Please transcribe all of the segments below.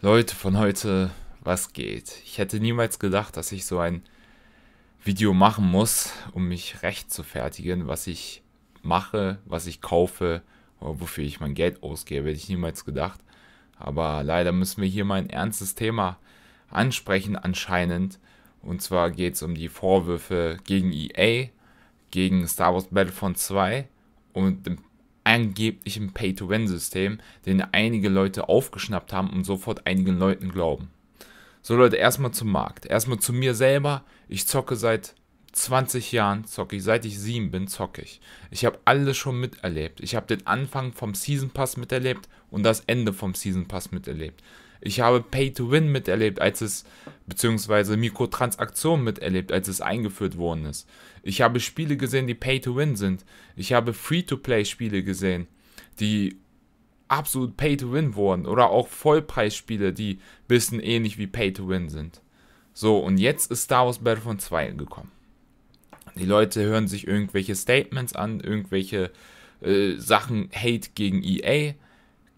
Leute von heute, was geht? Ich hätte niemals gedacht, dass ich so ein Video machen muss, um mich recht zu fertigen, was ich mache, was ich kaufe, oder wofür ich mein Geld ausgebe, hätte ich niemals gedacht. Aber leider müssen wir hier mal ein ernstes Thema ansprechen anscheinend. Und zwar geht es um die Vorwürfe gegen EA, gegen Star Wars Battlefront 2 und den angeblichen Pay-to-Win-System, den einige Leute aufgeschnappt haben und sofort einigen Leuten glauben. So Leute, erstmal zum Markt. Erstmal zu mir selber. Ich zocke seit 20 Jahren, zocke ich. Seit ich 7 bin, zocke ich. Ich habe alles schon miterlebt. Ich habe den Anfang vom Season Pass miterlebt und das Ende vom Season Pass miterlebt. Ich habe Pay to Win miterlebt, als es, beziehungsweise Mikrotransaktionen miterlebt, als es eingeführt worden ist. Ich habe Spiele gesehen, die Pay to Win sind. Ich habe Free-to-Play-Spiele gesehen, die absolut Pay to Win wurden. Oder auch Vollpreisspiele, die ein bisschen ähnlich wie Pay to Win sind. So, und jetzt ist Star Wars Battlefront 2 gekommen. Die Leute hören sich irgendwelche Statements an, irgendwelche äh, Sachen Hate gegen EA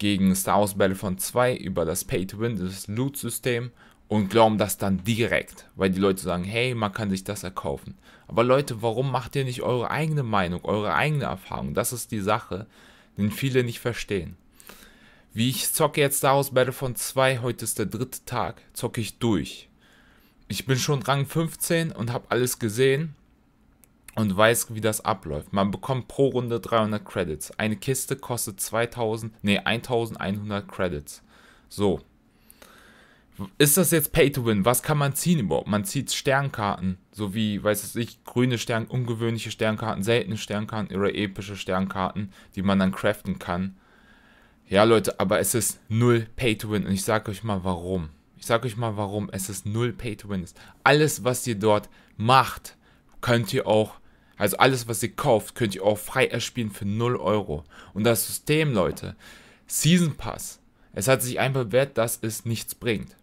gegen Star Wars Battlefront 2 über das Pay-to-Win, das Loot-System und glauben das dann direkt, weil die Leute sagen, hey, man kann sich das erkaufen. Aber Leute, warum macht ihr nicht eure eigene Meinung, eure eigene Erfahrung? Das ist die Sache, den viele nicht verstehen. Wie ich zocke jetzt Star Wars Battlefront 2, heute ist der dritte Tag, zocke ich durch. Ich bin schon Rang 15 und habe alles gesehen und weiß, wie das abläuft. Man bekommt pro Runde 300 Credits. Eine Kiste kostet 2000, nee, 1100 Credits. So. Ist das jetzt Pay to Win? Was kann man ziehen überhaupt? Man zieht Sternkarten, sowie, weiß ich, grüne Stern, ungewöhnliche Sternkarten, seltene Sternkarten oder epische Sternkarten, die man dann craften kann. Ja, Leute, aber es ist null Pay to Win und ich sage euch mal warum. Ich sage euch mal warum. Es ist null Pay to Win. Alles, was ihr dort macht, könnt ihr auch also alles, was ihr kauft, könnt ihr auch frei erspielen für 0 Euro. Und das System, Leute, Season Pass, es hat sich einfach bewährt, dass es nichts bringt.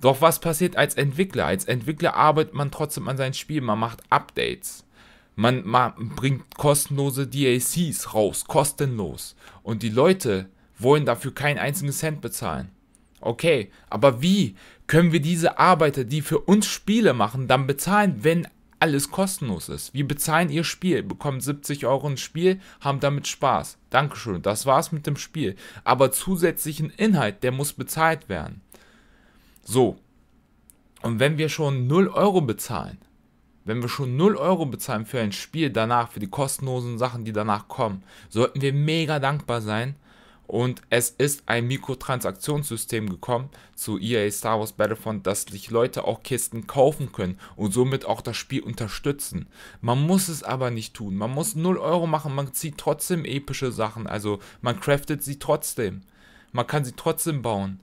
Doch was passiert als Entwickler? Als Entwickler arbeitet man trotzdem an seinem Spiel, man macht Updates. Man, man bringt kostenlose DLCs raus, kostenlos. Und die Leute wollen dafür keinen einzigen Cent bezahlen. Okay, aber wie können wir diese Arbeiter, die für uns Spiele machen, dann bezahlen, wenn alles kostenlos ist. Wir bezahlen ihr Spiel, bekommen 70 Euro ins Spiel, haben damit Spaß. Dankeschön, das war's mit dem Spiel. Aber zusätzlichen Inhalt, der muss bezahlt werden. So. Und wenn wir schon 0 Euro bezahlen, wenn wir schon 0 Euro bezahlen für ein Spiel danach, für die kostenlosen Sachen, die danach kommen, sollten wir mega dankbar sein, und es ist ein Mikrotransaktionssystem gekommen zu EA Star Wars Battlefront, dass sich Leute auch Kisten kaufen können und somit auch das Spiel unterstützen. Man muss es aber nicht tun. Man muss 0 Euro machen, man zieht trotzdem epische Sachen. Also man craftet sie trotzdem. Man kann sie trotzdem bauen.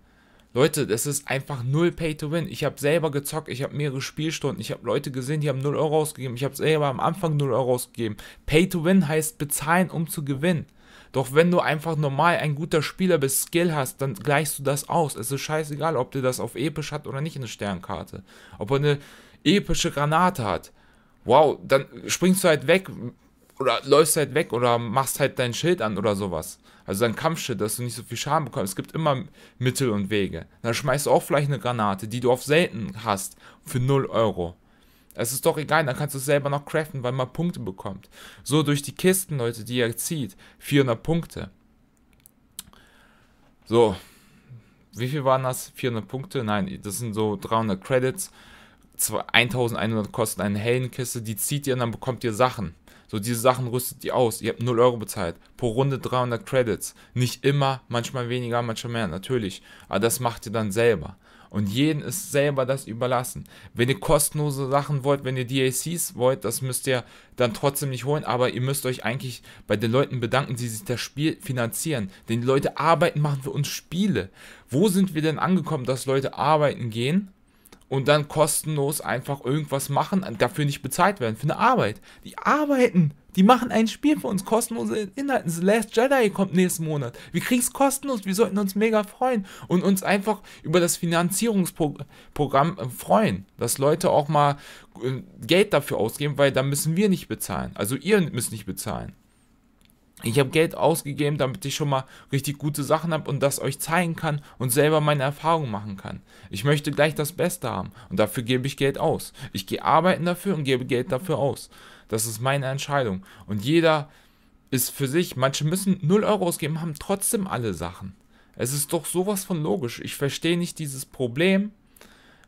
Leute, das ist einfach null Pay to Win. Ich habe selber gezockt, ich habe mehrere Spielstunden, ich habe Leute gesehen, die haben 0 Euro ausgegeben. Ich habe selber am Anfang 0 Euro ausgegeben. Pay to Win heißt bezahlen, um zu gewinnen. Doch wenn du einfach normal ein guter Spieler bis Skill hast, dann gleichst du das aus. Es ist scheißegal, ob der das auf episch hat oder nicht in der Sternkarte. Ob er eine epische Granate hat. Wow, dann springst du halt weg oder läufst halt weg oder machst halt dein Schild an oder sowas. Also dein Kampfschild, dass du nicht so viel Schaden bekommst. Es gibt immer Mittel und Wege. Dann schmeißt du auch vielleicht eine Granate, die du auf selten hast, für 0 Euro. Es ist doch egal, dann kannst du es selber noch craften, weil man Punkte bekommt. So durch die Kisten, Leute, die ihr zieht. 400 Punkte. So. Wie viel waren das? 400 Punkte? Nein, das sind so 300 Credits. 1100 kosten eine Heldenkiste, die zieht ihr und dann bekommt ihr Sachen. So, diese Sachen rüstet ihr aus. Ihr habt 0 Euro bezahlt. Pro Runde 300 Credits. Nicht immer, manchmal weniger, manchmal mehr, natürlich. Aber das macht ihr dann selber. Und jeden ist selber das überlassen. Wenn ihr kostenlose Sachen wollt, wenn ihr DLCs wollt, das müsst ihr dann trotzdem nicht holen. Aber ihr müsst euch eigentlich bei den Leuten bedanken, die sich das Spiel finanzieren. Denn die Leute arbeiten, machen für uns Spiele. Wo sind wir denn angekommen, dass Leute arbeiten gehen? und dann kostenlos einfach irgendwas machen, dafür nicht bezahlt werden, für eine Arbeit. Die arbeiten. Die machen ein Spiel für uns, kostenlose Inhalte. The Last Jedi kommt nächsten Monat. Wir kriegen es kostenlos, wir sollten uns mega freuen und uns einfach über das Finanzierungsprogramm äh, freuen, dass Leute auch mal äh, Geld dafür ausgeben, weil da müssen wir nicht bezahlen. Also ihr müsst nicht bezahlen ich habe Geld ausgegeben, damit ich schon mal richtig gute Sachen habe und das euch zeigen kann und selber meine Erfahrungen machen kann. Ich möchte gleich das Beste haben und dafür gebe ich Geld aus. Ich gehe arbeiten dafür und gebe Geld dafür aus. Das ist meine Entscheidung. Und jeder ist für sich, manche müssen 0 Euro ausgeben, haben trotzdem alle Sachen. Es ist doch sowas von logisch. Ich verstehe nicht dieses Problem,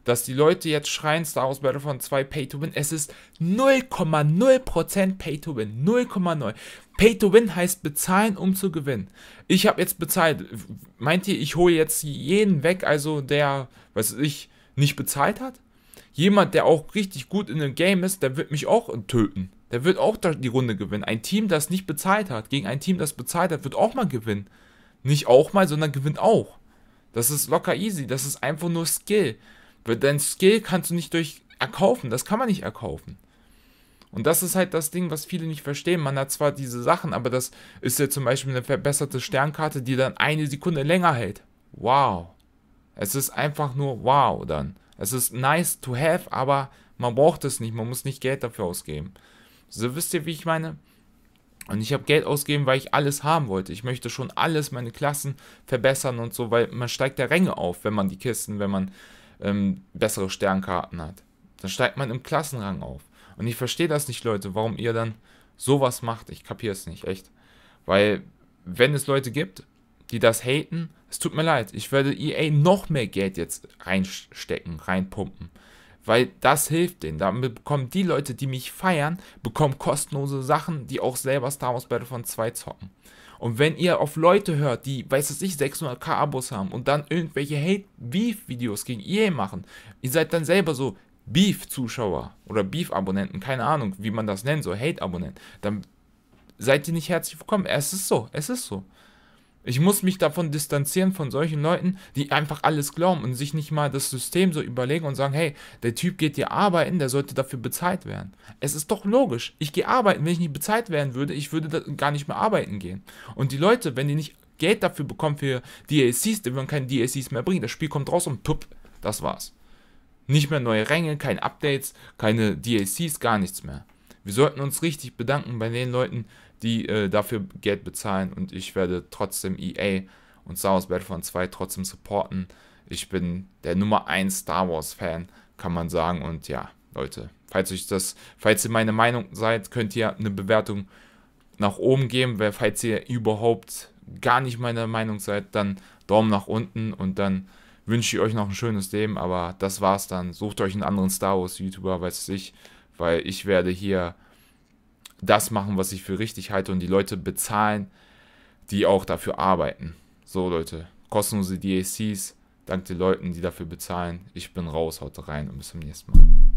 dass die Leute jetzt schreien, Star Wars Battlefront 2 Pay to Win. Es ist 0,0% Pay to Win. 0,0. Pay to Win heißt bezahlen, um zu gewinnen. Ich habe jetzt bezahlt. Meint ihr, ich hole jetzt jeden weg, also der, was ich, nicht bezahlt hat? Jemand, der auch richtig gut in dem Game ist, der wird mich auch töten. Der wird auch die Runde gewinnen. Ein Team, das nicht bezahlt hat, gegen ein Team, das bezahlt hat, wird auch mal gewinnen. Nicht auch mal, sondern gewinnt auch. Das ist locker easy. Das ist einfach nur Skill. Dein Skill kannst du nicht durch erkaufen, das kann man nicht erkaufen. Und das ist halt das Ding, was viele nicht verstehen. Man hat zwar diese Sachen, aber das ist ja zum Beispiel eine verbesserte Sternkarte, die dann eine Sekunde länger hält. Wow. Es ist einfach nur wow dann. Es ist nice to have, aber man braucht es nicht. Man muss nicht Geld dafür ausgeben. So wisst ihr, wie ich meine? Und ich habe Geld ausgeben, weil ich alles haben wollte. Ich möchte schon alles, meine Klassen verbessern und so, weil man steigt der Ränge auf, wenn man die Kisten, wenn man ähm, bessere Sternkarten hat. Dann steigt man im Klassenrang auf. Und ich verstehe das nicht, Leute, warum ihr dann sowas macht. Ich kapiere es nicht, echt. Weil, wenn es Leute gibt, die das haten, es tut mir leid. Ich werde EA noch mehr Geld jetzt reinstecken, reinpumpen. Weil das hilft denen. Damit bekommen die Leute, die mich feiern, bekommen kostenlose Sachen, die auch selber Star Wars Battlefront 2 zocken. Und wenn ihr auf Leute hört, die, weiß es nicht, 600k Abos haben und dann irgendwelche Hate-Beef-Videos gegen EA machen, ihr seid dann selber so Beef-Zuschauer oder Beef-Abonnenten, keine Ahnung, wie man das nennt, so Hate-Abonnenten, dann seid ihr nicht herzlich willkommen. Es ist so, es ist so. Ich muss mich davon distanzieren von solchen Leuten, die einfach alles glauben und sich nicht mal das System so überlegen und sagen, hey, der Typ geht hier arbeiten, der sollte dafür bezahlt werden. Es ist doch logisch. Ich gehe arbeiten, wenn ich nicht bezahlt werden würde, ich würde gar nicht mehr arbeiten gehen. Und die Leute, wenn die nicht Geld dafür bekommen für DLCs, die würden keine DLCs mehr bringen. Das Spiel kommt raus und pup, das war's. Nicht mehr neue Ränge, keine Updates, keine DLCs, gar nichts mehr. Wir sollten uns richtig bedanken bei den Leuten, die äh, dafür Geld bezahlen und ich werde trotzdem EA und Star Wars Battlefront 2 trotzdem supporten. Ich bin der Nummer 1 Star Wars Fan, kann man sagen und ja, Leute, falls euch das, falls ihr meine Meinung seid, könnt ihr eine Bewertung nach oben geben, weil falls ihr überhaupt gar nicht meiner Meinung seid, dann Daumen nach unten und dann wünsche ich euch noch ein schönes Leben, aber das war's dann. Sucht euch einen anderen Star Wars YouTuber, weiß ich, weil ich werde hier das machen, was ich für richtig halte und die Leute bezahlen, die auch dafür arbeiten. So Leute, kostenlose DACs, dank den Leuten, die dafür bezahlen. Ich bin raus, haut rein und bis zum nächsten Mal.